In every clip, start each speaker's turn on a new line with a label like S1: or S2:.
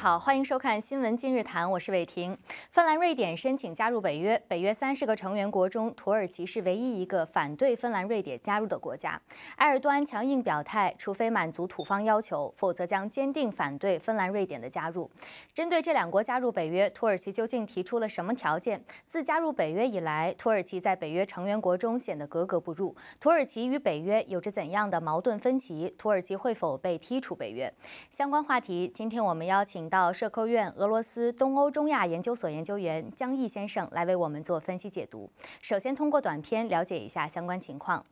S1: 好，欢迎收看《新闻今日谈》，我是伟霆。芬兰、瑞典申请加入北约，北约三十个成员国中，土耳其是唯一一个反对芬兰、瑞典加入的国家。埃尔多安强硬表态，除非满足土方要求，否则将坚定反对芬兰、瑞典的加入。针对这两国加入北约，土耳其究竟提出了什么条件？自加入北约以来，土耳其在北约成员国中显得格格不入。土耳其与北约有着怎样的矛盾分歧？土耳其会否被踢出北约？相关话题，今天我们邀请。到社科院俄罗斯东欧中亚研究所研究员江毅先生来为我们做分析解读。首先，通过短片了解一下相关情况。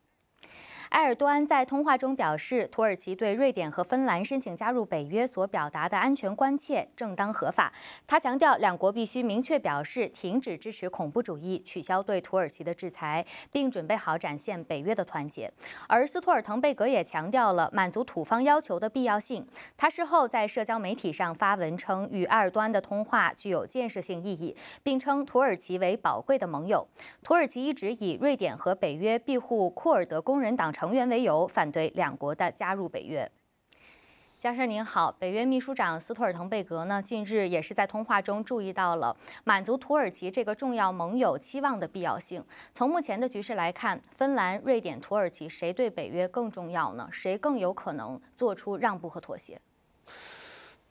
S1: 埃尔多安在通话中表示，土耳其对瑞典和芬兰申请加入北约所表达的安全关切正当合法。他强调，两国必须明确表示停止支持恐怖主义，取消对土耳其的制裁，并准备好展现北约的团结。而斯托尔滕贝格也强调了满足土方要求的必要性。他事后在社交媒体上发文称，与埃尔多安的通话具有建设性意义，并称土耳其为宝贵的盟友。土耳其一直以瑞典和北约庇护库尔德工人党成。成员为由反对两国的加入北约。加上您好，北约秘书长斯托尔滕贝格呢？近日也是在通话中注意到了满足土耳其这个重要盟友期望的必要性。从目前的局势来看，芬兰、瑞典、土耳其谁对北约更重要呢？谁更有可能做出让步和妥协？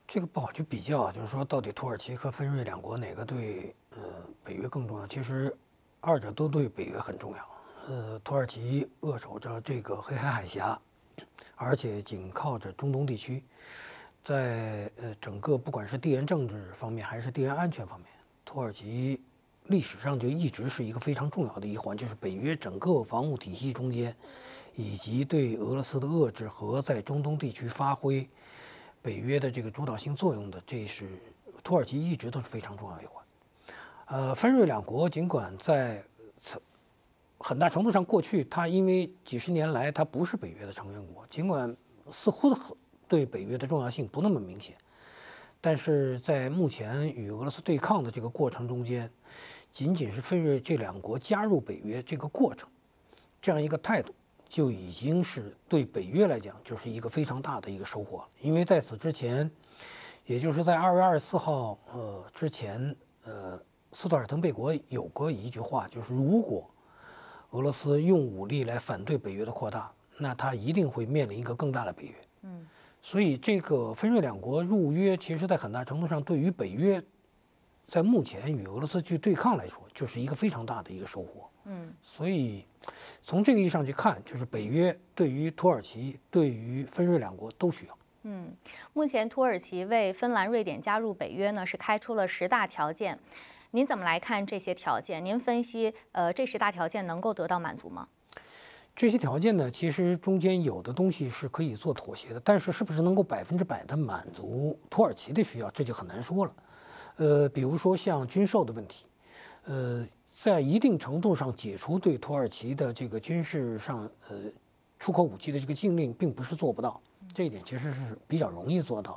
S2: 这个不好去比较，就是说到底土耳其和芬瑞两国哪个对呃北约更重要？其实，二者都对北约很重要。呃，土耳其扼守着这个黑海海峡，而且紧靠着中东地区，在呃整个不管是地缘政治方面还是地缘安全方面，土耳其历史上就一直是一个非常重要的一环，就是北约整个防务体系中间，以及对俄罗斯的遏制和在中东地区发挥北约的这个主导性作用的，这是土耳其一直都是非常重要的一环。呃，分瑞两国尽管在此。很大程度上，过去它因为几十年来它不是北约的成员国，尽管似乎对北约的重要性不那么明显，但是在目前与俄罗斯对抗的这个过程中间，仅仅是费瑞这两国加入北约这个过程，这样一个态度就已经是对北约来讲就是一个非常大的一个收获。了。因为在此之前，也就是在二月二十四号呃之前呃，斯图尔滕贝国有过一句话，就是如果。俄罗斯用武力来反对北约的扩大，那他一定会面临一个更大的北约。嗯，所以这个分瑞两国入约，其实在很大程度上对于北约，在目前与俄罗斯去对抗来说，就是一个非常大的一个收获。嗯，所以从这个意义上去看，就是北约对于土耳其、对于分瑞两国都
S1: 需要。嗯，目前土耳其为芬兰、瑞典加入北约呢，是开出了十大条件。您怎么来看这些条件？您分析，呃，这十大条件能够得到满足吗？
S2: 这些条件呢，其实中间有的东西是可以做妥协的，但是是不是能够百分之百的满足土耳其的需要，这就很难说了。呃，比如说像军售的问题，呃，在一定程度上解除对土耳其的这个军事上呃出口武器的这个禁令，并不是做不到，这一点其实是比较容易做到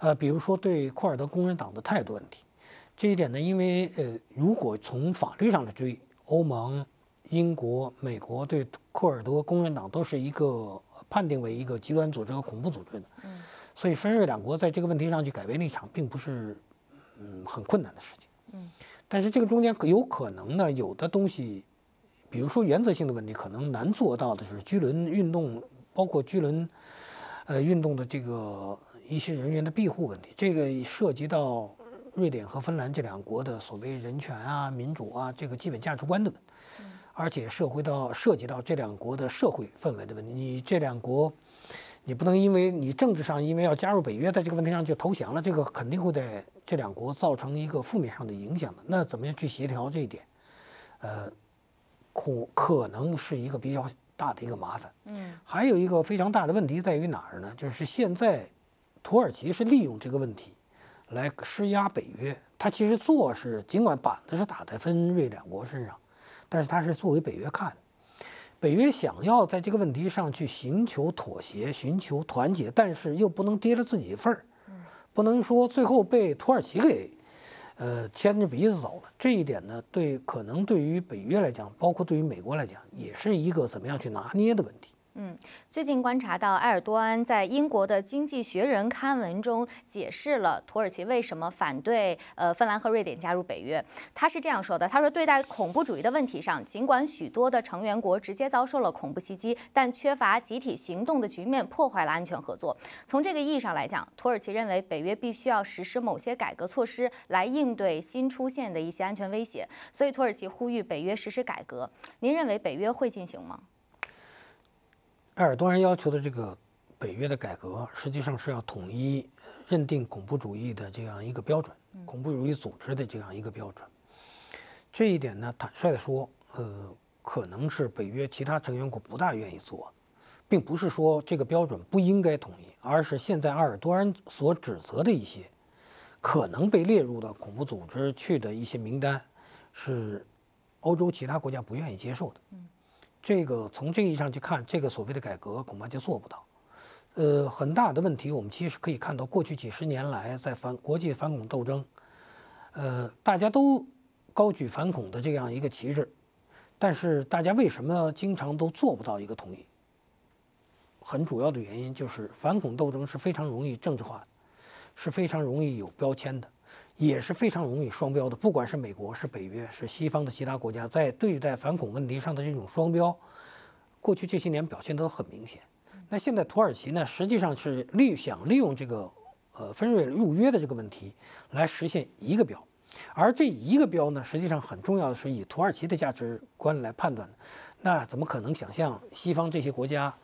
S2: 的。呃，比如说对库尔德工人党的态度问题。这一点呢，因为呃，如果从法律上来追，欧盟、英国、美国对库尔德工人党都是一个判定为一个极端组织和恐怖组织的，所以分瑞两国在这个问题上去改变立场，并不是嗯很困难的事情。嗯，但是这个中间有可能呢，有的东西，比如说原则性的问题，可能难做到的是居轮运动，包括居轮呃运动的这个一些人员的庇护问题，这个涉及到。瑞典和芬兰这两国的所谓人权啊、民主啊，这个基本价值观的问题，而且涉及到涉及到这两国的社会氛围的问题。你这两国，你不能因为你政治上因为要加入北约，在这个问题上就投降了，这个肯定会在这两国造成一个负面上的影响的。那怎么样去协调这一点？呃，恐可能是一个比较大的一个麻烦。嗯，还有一个非常大的问题在于哪儿呢？就是现在土耳其是利用这个问题。来施压北约，他其实做是尽管板子是打在分瑞两国身上，但是他是作为北约看的。北约想要在这个问题上去寻求妥协、寻求团结，但是又不能跌了自己的份儿，不能说最后被土耳其给，呃牵着鼻子走了。这一点呢，对可能对于北约来讲，包括对于美国来讲，也是一个怎么样去拿捏的问题。
S1: 嗯，最近观察到埃尔多安在英国的《经济学人》刊文中解释了土耳其为什么反对呃芬兰和瑞典加入北约。他是这样说的：他说，对待恐怖主义的问题上，尽管许多的成员国直接遭受了恐怖袭击，但缺乏集体行动的局面破坏了安全合作。从这个意义上来讲，土耳其认为北约必须要实施某些改革措施来应对新出现的一些安全威胁。所以，土耳其呼吁北约实施改革。您认为北约会进行吗？
S2: 埃尔多安要求的这个北约的改革，实际上是要统一认定恐怖主义的这样一个标准，恐怖主义组织的这样一个标准。这一点呢，坦率地说，呃，可能是北约其他成员国不大愿意做，并不是说这个标准不应该统一，而是现在埃尔多安所指责的一些可能被列入到恐怖组织去的一些名单，是欧洲其他国家不愿意接受的。这个从这个意义上去看，这个所谓的改革恐怕就做不到。呃，很大的问题，我们其实可以看到，过去几十年来在反国际反恐斗争，呃，大家都高举反恐的这样一个旗帜，但是大家为什么经常都做不到一个统一？很主要的原因就是反恐斗争是非常容易政治化的，是非常容易有标签的。也是非常容易双标的，不管是美国、是北约、是西方的其他国家，在对待反恐问题上的这种双标，过去这些年表现都很明显。那现在土耳其呢，实际上是利想利用这个呃分瑞入约的这个问题，来实现一个标，而这一个标呢，实际上很重要的是以土耳其的价值观来判断的，那怎么可能想象西方这些国家？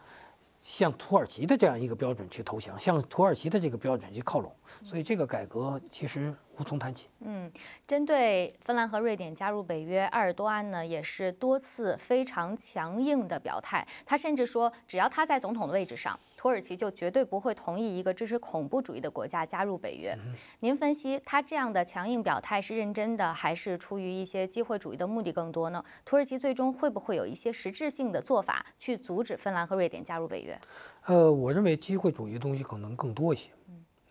S2: 向土耳其的这样一个标准去投降，向土耳其的这个标准去靠拢，所以这个改革其实无从谈起。
S1: 嗯，针对芬兰和瑞典加入北约，埃尔多安呢也是多次非常强硬的表态，他甚至说，只要他在总统的位置上。土耳其就绝对不会同意一个支持恐怖主义的国家加入北约。您分析他这样的强硬表态是认真的，还是出于一些机会主义的目的更多呢？土耳其最终会不会有一些实质性的做法去阻止芬兰和瑞典加入北约？
S2: 呃，我认为机会主义的东西可能更多一些。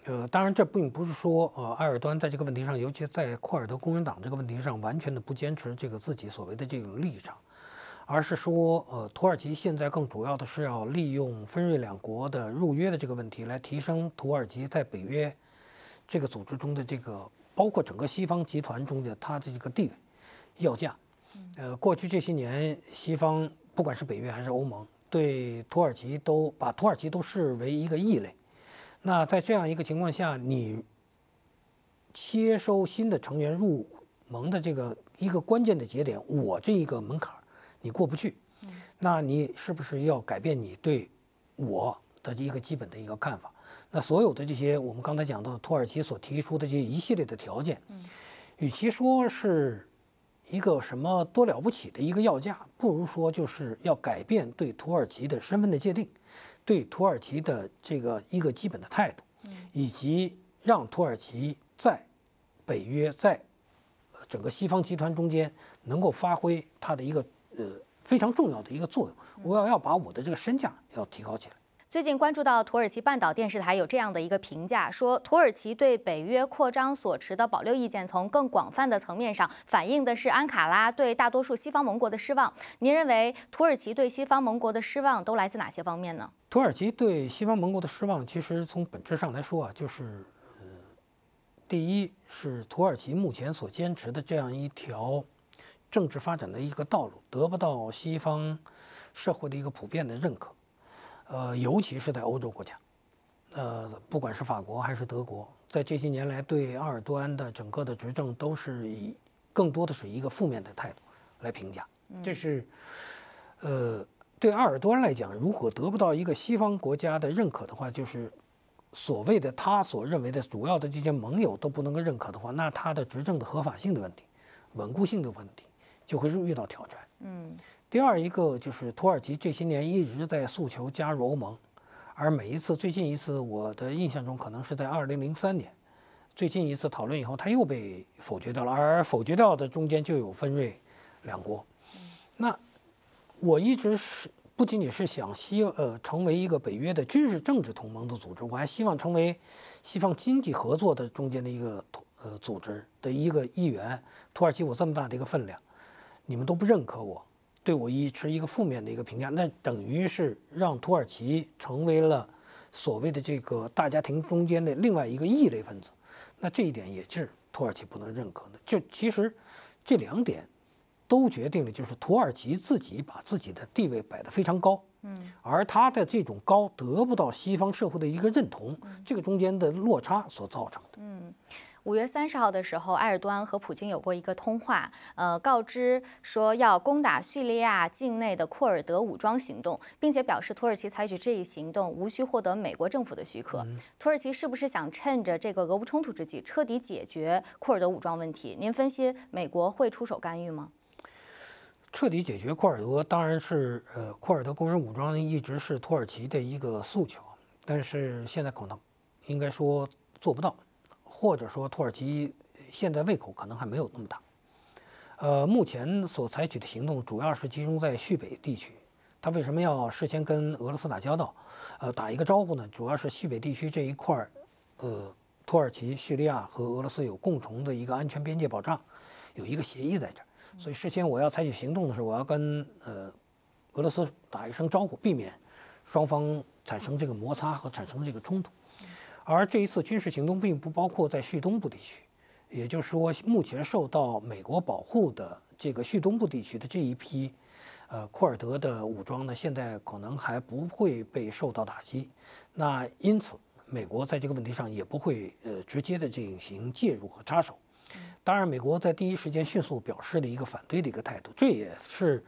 S2: 呃，当然这并不是说呃埃尔多安在这个问题上，尤其在库尔德工人党这个问题上完全的不坚持这个自己所谓的这种立场。而是说，呃，土耳其现在更主要的是要利用分瑞两国的入约的这个问题，来提升土耳其在北约这个组织中的这个，包括整个西方集团中的它的这个地位，要价。呃，过去这些年，西方不管是北约还是欧盟，对土耳其都把土耳其都视为一个异类。那在这样一个情况下，你接收新的成员入盟的这个一个关键的节点，我这一个门槛。你过不去，那你是不是要改变你对我的一个基本的一个看法？那所有的这些，我们刚才讲到土耳其所提出的这一系列的条件，与其说是一个什么多了不起的一个要价，不如说就是要改变对土耳其的身份的界定，对土耳其的这个一个基本的态度，以及让土耳其在北约在整个西方集团中间能够发挥它的一个。呃，非常重要的一个作用，我要要把我的这个身价要提高起来。
S1: 最近关注到土耳其半岛电视台有这样的一个评价，说土耳其对北约扩张所持的保留意见，从更广泛的层面上反映的是安卡拉对大多数西方盟国的失望。您认为土耳其对西方盟国的失望都来自哪些方面呢？
S2: 土耳其对西方盟国的失望，其实从本质上来说啊，就是，呃，第一是土耳其目前所坚持的这样一条。政治发展的一个道路得不到西方社会的一个普遍的认可，呃，尤其是在欧洲国家，呃，不管是法国还是德国，在这些年来对阿尔多安的整个的执政都是以更多的是一个负面的态度来评价。这是呃，对阿尔多安来讲，如果得不到一个西方国家的认可的话，就是所谓的他所认为的主要的这些盟友都不能够认可的话，那他的执政的合法性的问题、稳固性的问题。就会遇到挑战。嗯，第二一个就是土耳其这些年一直在诉求加入欧盟，而每一次最近一次我的印象中可能是在二零零三年，最近一次讨论以后，他又被否决掉了。而否决掉的中间就有分瑞两国。那我一直是不仅仅是想希呃成为一个北约的军事政治同盟的组织，我还希望成为西方经济合作的中间的一个呃组织的一个议员。土耳其我这么大的一个分量。你们都不认可我，对我一直一个负面的一个评价，那等于是让土耳其成为了所谓的这个大家庭中间的另外一个异类分子，那这一点也是土耳其不能认可的。就其实这两点都决定了，就是土耳其自己把自己的地位摆得非常高，嗯，而他的这种高得不到西方社会的一个认同，这个中间的落差所造成
S1: 的，嗯。五月三十号的时候，埃尔多安和普京有过一个通话，呃，告知说要攻打叙利亚境内的库尔德武装行动，并且表示土耳其采取这一行动无需获得美国政府的许可。土耳其是不是想趁着这个俄乌冲突之际彻底解决库尔德武装问题？您分析美国会出手干预吗？
S2: 彻底解决库尔德当然是，呃，库尔德工人武装一直是土耳其的一个诉求，但是现在可能应该说做不到。或者说，土耳其现在胃口可能还没有那么大。呃，目前所采取的行动主要是集中在叙北地区。他为什么要事先跟俄罗斯打交道？呃，打一个招呼呢？主要是叙北地区这一块儿，呃，土耳其、叙利亚和俄罗斯有共同的一个安全边界保障，有一个协议在这儿。所以，事先我要采取行动的时候，我要跟呃俄罗斯打一声招呼，避免双方产生这个摩擦和产生这个冲突。而这一次军事行动并不包括在叙东部地区，也就是说，目前受到美国保护的这个叙东部地区的这一批，呃，库尔德的武装呢，现在可能还不会被受到打击。那因此，美国在这个问题上也不会呃直接的进行介入和插手。当然，美国在第一时间迅速表示了一个反对的一个态度，这也是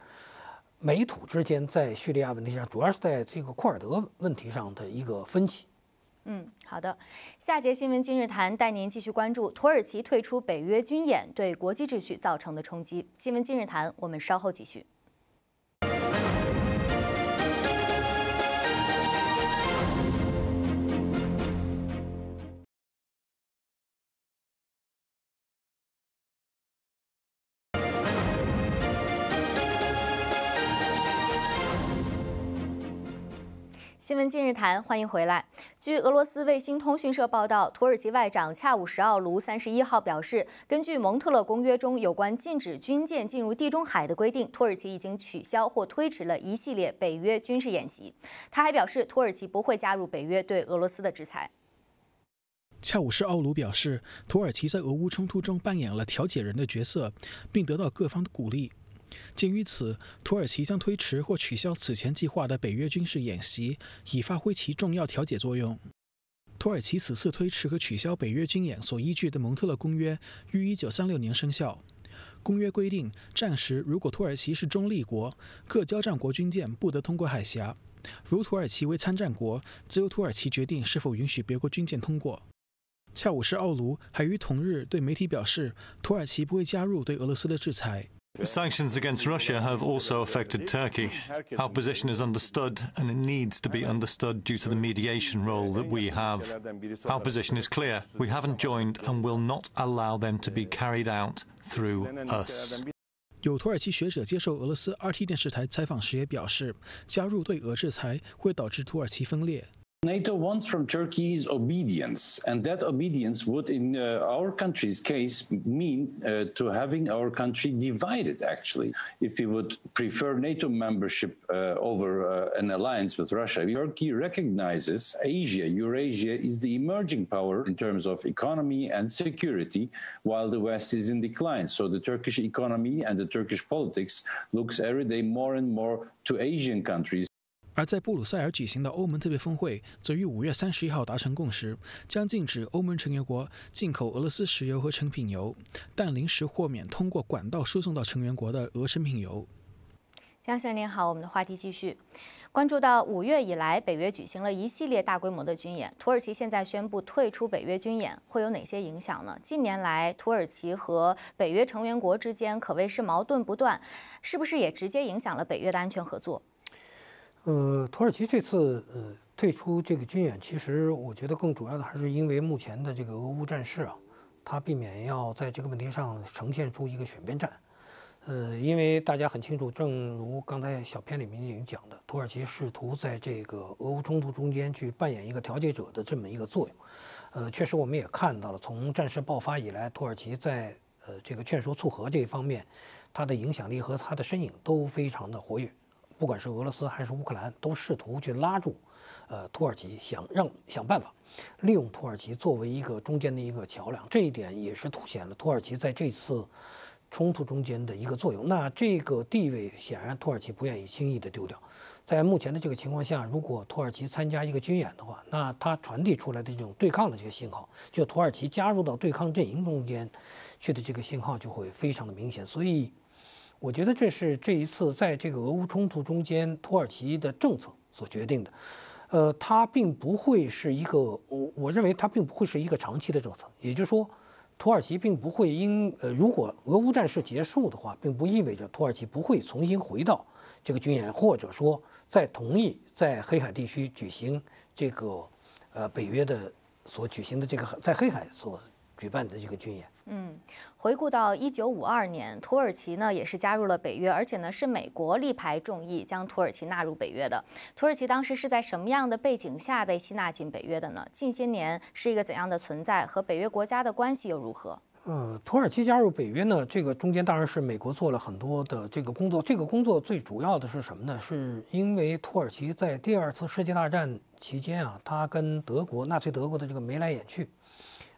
S2: 美土之间在叙利亚问题上，主要是在这个库尔德问题上的一个分歧。
S1: 嗯，好的。下节新闻今日谈，带您继续关注土耳其退出北约军演对国际秩序造成的冲击。新闻今日谈，我们稍后继续。今日谈，欢迎回来。据俄罗斯卫星通讯社报道，土耳其外长恰武什奥卢三十一号表示，根据《蒙特勒公约》中有关禁止军舰进入地中海的规定，土耳其已经取消或推迟了一系列北约军事演习。他还表示，土耳其不会加入北约对俄罗斯的制裁。
S3: 恰武什奥卢表示，土耳其在俄乌冲突中扮演了调解人的角色，并得到各方的鼓励。鉴于此，土耳其将推迟或取消此前计划的北约军事演习，以发挥其重要调解作用。土耳其此次推迟和取消北约军演所依据的《蒙特勒公约》于1936年生效。公约规定，战时如果土耳其是中立国，各交战国军舰不得通过海峡；如土耳其为参战国，则由土耳其决定是否允许别国军舰通过。恰午，是奥卢还于同日对媒体表示，土耳其不会加入对俄罗斯的制裁。
S1: Sanctions against Russia have also affected Turkey. Our position is understood and it needs to be understood due to the mediation role that we have. Our position is clear. We haven't joined and will not allow them to be carried out through us.
S3: 有土耳其学者接受俄罗斯 RT 电视台采访时也表示，加入对俄制裁会导致土耳其分裂。NATO wants from Turkey
S2: is obedience, and that obedience would, in uh, our country's case, mean
S1: uh, to having our country divided, actually. If we would prefer NATO membership uh, over uh, an alliance with Russia, Turkey recognizes Asia, Eurasia, is the emerging power in terms of economy and security, while the West is in
S2: decline. So the Turkish economy and the Turkish politics looks every day more and more
S3: to Asian countries. 而在布鲁塞尔举行的欧盟特别峰会，则于五月三十一号达成共识，将禁止欧盟成员国进口俄罗斯石油和成品油，但临时豁免通过管道输送到成员国的俄成品油。
S1: 江先生您好，我们的话题继续。关注到五月以来，北约举行了一系列大规模的军演，土耳其现在宣布退出北约军演，会有哪些影响呢？近年来，土耳其和北约成员国之间可谓是矛盾不断，是不是也直接影响了北约的安全合作？
S2: 呃，土耳其这次呃退出这个军演，其实我觉得更主要的还是因为目前的这个俄乌战事啊，它避免要在这个问题上呈现出一个选边站。呃，因为大家很清楚，正如刚才小片里面已经讲的，土耳其试图在这个俄乌冲突中间去扮演一个调解者的这么一个作用。呃，确实我们也看到了，从战事爆发以来，土耳其在呃这个劝说促和这一方面，它的影响力和它的身影都非常的活跃。不管是俄罗斯还是乌克兰，都试图去拉住，呃，土耳其，想让想办法利用土耳其作为一个中间的一个桥梁。这一点也是凸显了土耳其在这次冲突中间的一个作用。那这个地位显然土耳其不愿意轻易的丢掉。在目前的这个情况下，如果土耳其参加一个军演的话，那它传递出来的这种对抗的这个信号，就土耳其加入到对抗阵营中间去的这个信号就会非常的明显。所以。我觉得这是这一次在这个俄乌冲突中间，土耳其的政策所决定的，呃，它并不会是一个我我认为它并不会是一个长期的政策。也就是说，土耳其并不会因呃，如果俄乌战事结束的话，并不意味着土耳其不会重新回到这个军演，或者说再同意在黑海地区举行这个，呃，北约的所举行的这个在黑海所。举办的这个军演，
S1: 嗯，回顾到一九五二年，土耳其呢也是加入了北约，而且呢是美国力排众议将土耳其纳入北约的。土耳其当时是在什么样的背景下被吸纳进北约的呢？近些年是一个怎样的存在，和北约国家的关系又如何？
S2: 呃，土耳其加入北约呢，这个中间当然是美国做了很多的这个工作，这个工作最主要的是什么呢？是因为土耳其在第二次世界大战期间啊，它跟德国纳粹德国的这个眉来眼去。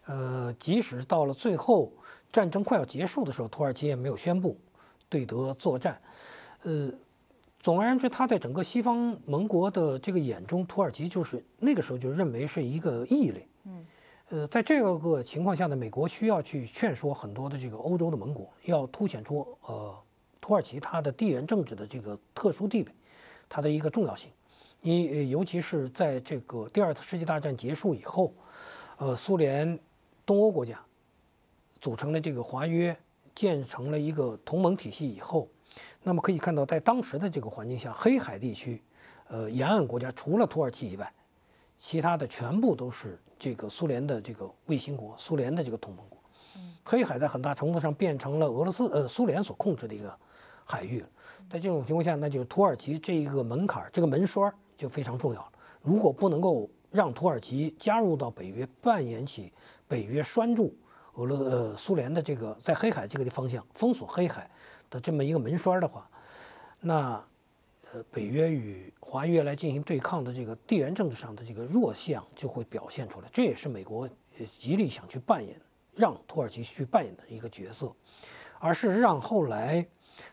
S2: 呃，即使到了最后战争快要结束的时候，土耳其也没有宣布对德作战。呃，总而言之，他在整个西方盟国的这个眼中，土耳其就是那个时候就认为是一个异类。嗯。呃，在这个情况下呢，美国需要去劝说很多的这个欧洲的盟国，要凸显出呃土耳其它的地缘政治的这个特殊地位，它的一个重要性。因尤其是在这个第二次世界大战结束以后，呃，苏联。东欧国家组成了这个华约，建成了一个同盟体系以后，那么可以看到，在当时的这个环境下，黑海地区，呃，沿岸国家除了土耳其以外，其他的全部都是这个苏联的这个卫星国，苏联的这个同盟国。黑海在很大程度上变成了俄罗斯，呃，苏联所控制的一个海域在这种情况下，那就是土耳其这一个门槛，这个门栓就非常重要了。如果不能够，让土耳其加入到北约，扮演起北约拴住俄罗呃苏联的这个在黑海这个地方向封锁黑海的这么一个门栓的话，那呃北约与华约来进行对抗的这个地缘政治上的这个弱项就会表现出来。这也是美国极力想去扮演、让土耳其去扮演的一个角色。而事实上，后来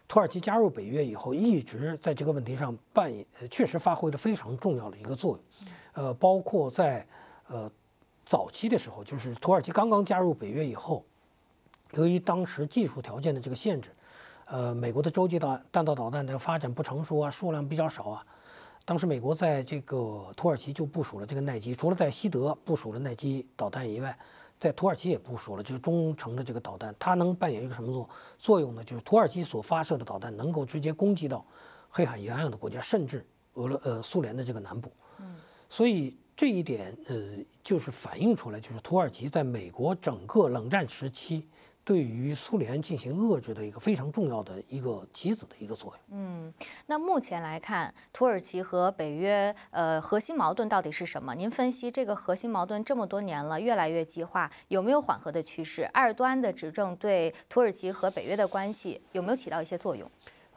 S2: 土耳其加入北约以后，一直在这个问题上扮演，确实发挥了非常重要的一个作用。呃，包括在呃早期的时候，就是土耳其刚刚加入北约以后，由于当时技术条件的这个限制，呃，美国的洲际导弹道导弹的发展不成熟啊，数量比较少啊。当时美国在这个土耳其就部署了这个耐基，除了在西德部署了耐基导弹以外，在土耳其也部署了这个中程的这个导弹。它能扮演一个什么作作用呢？就是土耳其所发射的导弹能够直接攻击到黑海沿岸的国家，甚至俄罗呃苏联的这个南部。嗯。所以这一点，呃，就是反映出来，就是土耳其在美国整个冷战时期对于苏联进行遏制的一个非常重要的一个棋子的一个作用。
S1: 嗯，那目前来看，土耳其和北约，呃，核心矛盾到底是什么？您分析这个核心矛盾这么多年了，越来越激化，有没有缓和的趋势？埃尔多安的执政对土耳其和北约的关系有没有起到一些作用？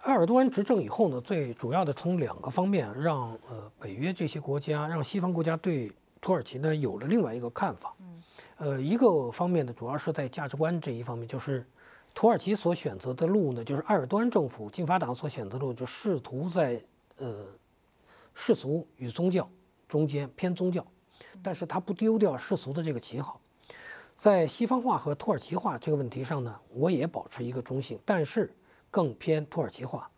S2: 埃尔多安执政以后呢，最主要的从两个方面让呃北约这些国家、让西方国家对土耳其呢有了另外一个看法。嗯，呃，一个方面呢，主要是在价值观这一方面，就是土耳其所选择的路呢，就是埃尔多安政府、进发党所选择的路，就试图在呃世俗与宗教中间偏宗教，但是他不丢掉世俗的这个旗号。在西方化和土耳其化这个问题上呢，我也保持一个中性，但是。更偏土耳其化，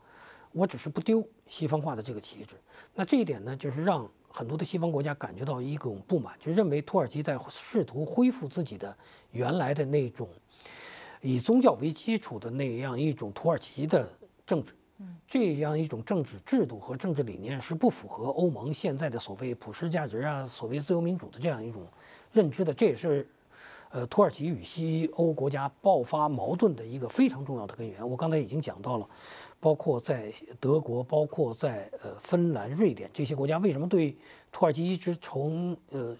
S2: 我只是不丢西方化的这个旗帜。那这一点呢，就是让很多的西方国家感觉到一种不满，就认为土耳其在试图恢复自己的原来的那种以宗教为基础的那样一种土耳其的政治，这样一种政治制度和政治理念是不符合欧盟现在的所谓普世价值啊，所谓自由民主的这样一种认知的，这也是。呃，土耳其与西欧国家爆发矛盾的一个非常重要的根源，我刚才已经讲到了，包括在德国，包括在呃芬兰、瑞典这些国家，为什么对土耳其一直从呃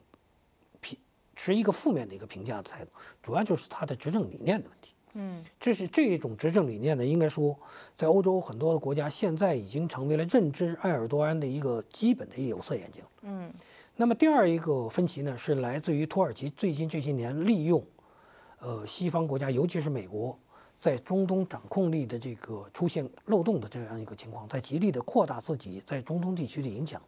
S2: 评持一个负面的一个评价的态度，主要就是它的执政理念的问题。嗯，这是这种执政理念呢，应该说，在欧洲很多的国家现在已经成为了认知埃尔多安的一个基本的一个有色眼镜。嗯，那么第二一个分歧呢，是来自于土耳其最近这些年利用，呃，西方国家，尤其是美国，在中东掌控力的这个出现漏洞的这样一个情况，在极力的扩大自己在中东地区的影响，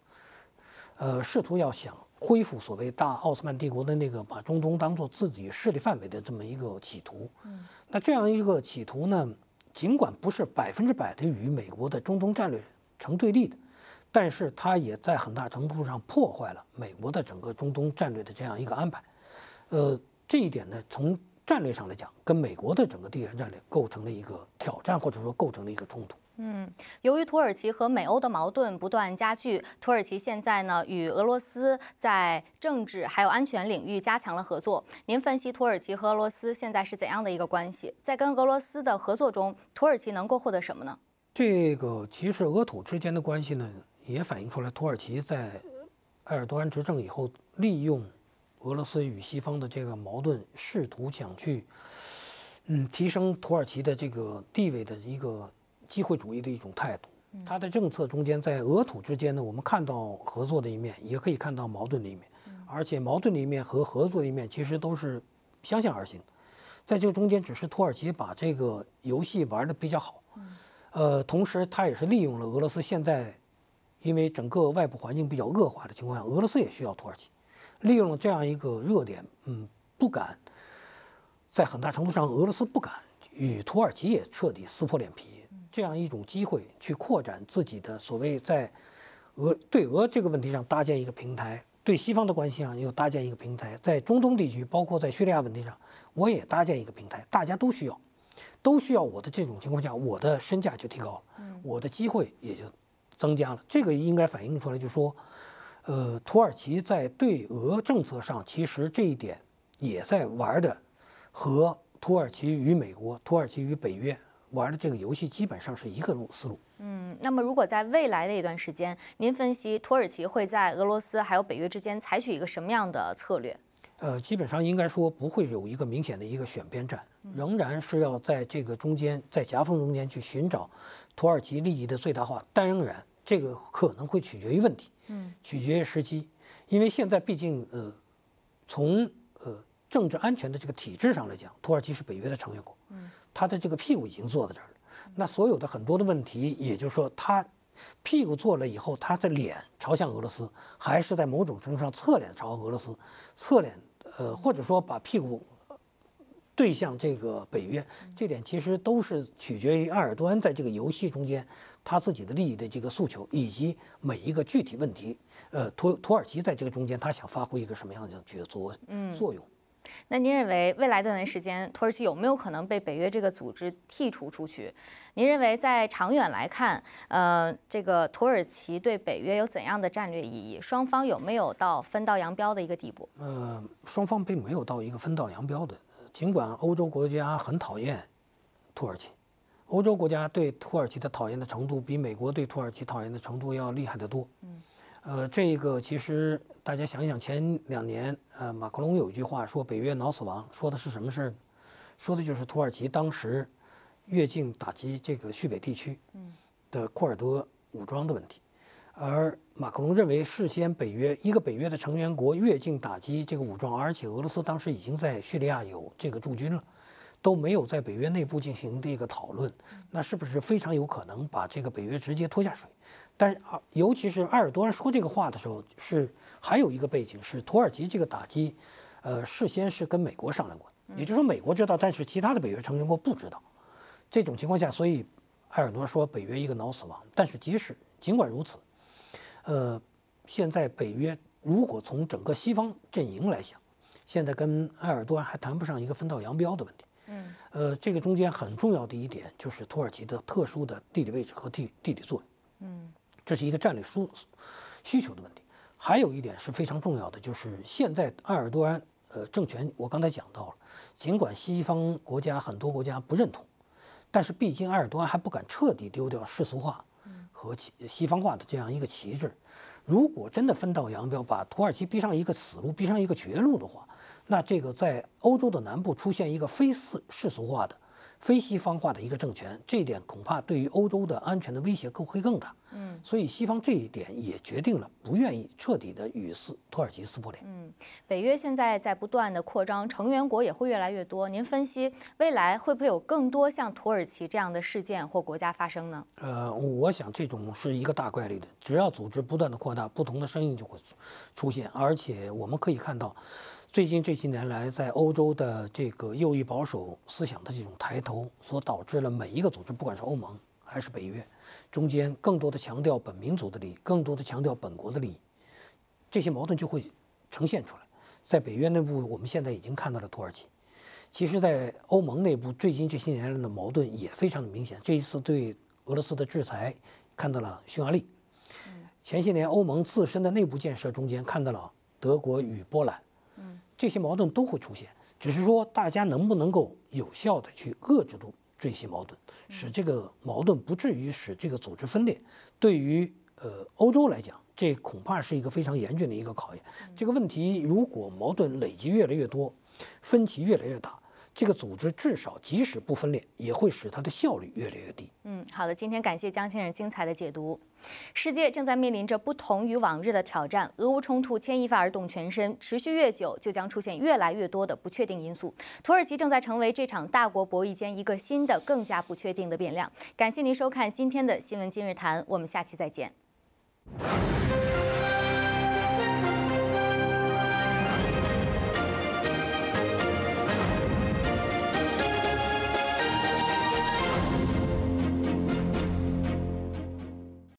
S2: 呃，试图要想恢复所谓大奥斯曼帝国的那个把中东当做自己势力范围的这么一个企图。嗯。那这样一个企图呢，尽管不是百分之百的与美国的中东战略成对立的，但是它也在很大程度上破坏了美国的整个中东战略的这样一个安排。呃，这一点呢，从战略上来讲，跟美国的整个地缘战略构成了一个挑战，或者说构成了一个冲突。
S1: 嗯，由于土耳其和美欧的矛盾不断加剧，土耳其现在呢与俄罗斯在政治还有安全领域加强了合作。您分析土耳其和俄罗斯现在是怎样的一个关系？在跟俄罗斯的合作中，土耳其能够获得什么呢？
S2: 这个其实俄土之间的关系呢，也反映出来土耳其在埃尔多安执政以后，利用俄罗斯与西方的这个矛盾，试图想去嗯提升土耳其的这个地位的一个。机会主义的一种态度，它的政策中间在俄土之间呢，我们看到合作的一面，也可以看到矛盾的一面，而且矛盾的一面和合作的一面其实都是相向而行，在这个中间只是土耳其把这个游戏玩的比较好，呃，同时它也是利用了俄罗斯现在因为整个外部环境比较恶化的情况下，俄罗斯也需要土耳其，利用了这样一个热点，嗯，不敢在很大程度上，俄罗斯不敢与土耳其也彻底撕破脸皮。这样一种机会，去扩展自己的所谓在俄对俄这个问题上搭建一个平台，对西方的关系上又搭建一个平台，在中东地区，包括在叙利亚问题上，我也搭建一个平台，大家都需要，都需要我的这种情况下，我的身价就提高了，我的机会也就增加了。这个应该反映出来，就说，呃，土耳其在对俄政策上，其实这一点也在玩的，和土耳其与美国，土耳其与北约。玩的这个游戏基本上是一个路思路。
S1: 嗯，那么如果在未来的一段时间，您分析土耳其会在俄罗斯还有北约之间采取一个什么样的策略？
S2: 呃，基本上应该说不会有一个明显的一个选边站，仍然是要在这个中间，在夹缝中间去寻找土耳其利益的最大化。当然这个可能会取决于问题，嗯，取决于时机，因为现在毕竟呃，从呃政治安全的这个体制上来讲，土耳其是北约的成员国，嗯。他的这个屁股已经坐在这儿了，那所有的很多的问题，也就是说，他屁股坐了以后，他的脸朝向俄罗斯，还是在某种程度上侧脸朝俄罗斯，侧脸，呃，或者说把屁股对向这个北约，这点其实都是取决于埃尔多安在这个游戏中间他自己的利益的这个诉求，以及每一个具体问题，呃，土土耳其在这个中间他想发挥一个什么样的角作
S1: 作用？那您认为未来这段时间，土耳其有没有可能被北约这个组织剔除出去？您认为在长远来看，呃，这个土耳其对北约有怎样的战略意义？双方有没有到分道扬镳的一个地步？呃，
S2: 双方并没有到一个分道扬镳的。尽管欧洲国家很讨厌土耳其，欧洲国家对土耳其的讨厌的程度比美国对土耳其讨厌的程度要厉害得多。嗯。呃，这个其实大家想一想，前两年，呃，马克龙有一句话说北约脑死亡，说的是什么事儿？说的就是土耳其当时越境打击这个叙北地区的库尔德武装的问题。而马克龙认为，事先北约一个北约的成员国越境打击这个武装，而且俄罗斯当时已经在叙利亚有这个驻军了，都没有在北约内部进行这个讨论，那是不是非常有可能把这个北约直接拖下水？但是，尤其是埃尔多安说这个话的时候，是还有一个背景，是土耳其这个打击，呃，事先是跟美国商量过的，也就是说，美国知道，但是其他的北约成员国不知道。这种情况下，所以埃尔多安说北约一个脑死亡。但是，即使尽管如此，呃，现在北约如果从整个西方阵营来想，现在跟埃尔多安还谈不上一个分道扬镳的问题。嗯，呃，这个中间很重要的一点就是土耳其的特殊的地理位置和地地理作用。嗯。这是一个战略输需求的问题，还有一点是非常重要的，就是现在埃尔多安，呃，政权，我刚才讲到了，尽管西方国家很多国家不认同，但是毕竟埃尔多安还不敢彻底丢掉世俗化和西西方化的这样一个旗帜。如果真的分道扬镳，把土耳其逼上一个死路，逼上一个绝路的话，那这个在欧洲的南部出现一个非世世俗化的。非西方化的一个政权，这一点恐怕对于欧洲的安全的威胁更会更大。嗯，所以西方这一点也决定了不愿意彻底的与斯土耳其撕破脸。
S1: 嗯，北约现在在不断的扩张，成员国也会越来越多。您分析未来会不会有更多像土耳其这样的事件或国家发生呢？
S2: 呃，我想这种是一个大概率的，只要组织不断的扩大，不同的声音就会出现，而且我们可以看到。最近这些年来，在欧洲的这个右翼保守思想的这种抬头，所导致了每一个组织，不管是欧盟还是北约，中间更多的强调本民族的利益，更多的强调本国的利益，这些矛盾就会呈现出来。在北约内部，我们现在已经看到了土耳其；其实，在欧盟内部，最近这些年来的矛盾也非常的明显。这一次对俄罗斯的制裁，看到了匈牙利；前些年欧盟自身的内部建设中间，看到了德国与波兰。这些矛盾都会出现，只是说大家能不能够有效的去遏制住这些矛盾，使这个矛盾不至于使这个组织分裂。对于呃欧洲来讲，这恐怕是一个非常严峻的一个考验。这个问题如果矛盾累积越来越多，分歧越来越大。这个组织至少，即使不分裂，也会使它的效率越来越低。
S1: 嗯，好的，今天感谢江先生精彩的解读。世界正在面临着不同于往日的挑战，俄乌冲突牵一发而动全身，持续越久，就将出现越来越多的不确定因素。土耳其正在成为这场大国博弈间一个新的、更加不确定的变量。感谢您收看今天的新闻今日谈，我们下期再见。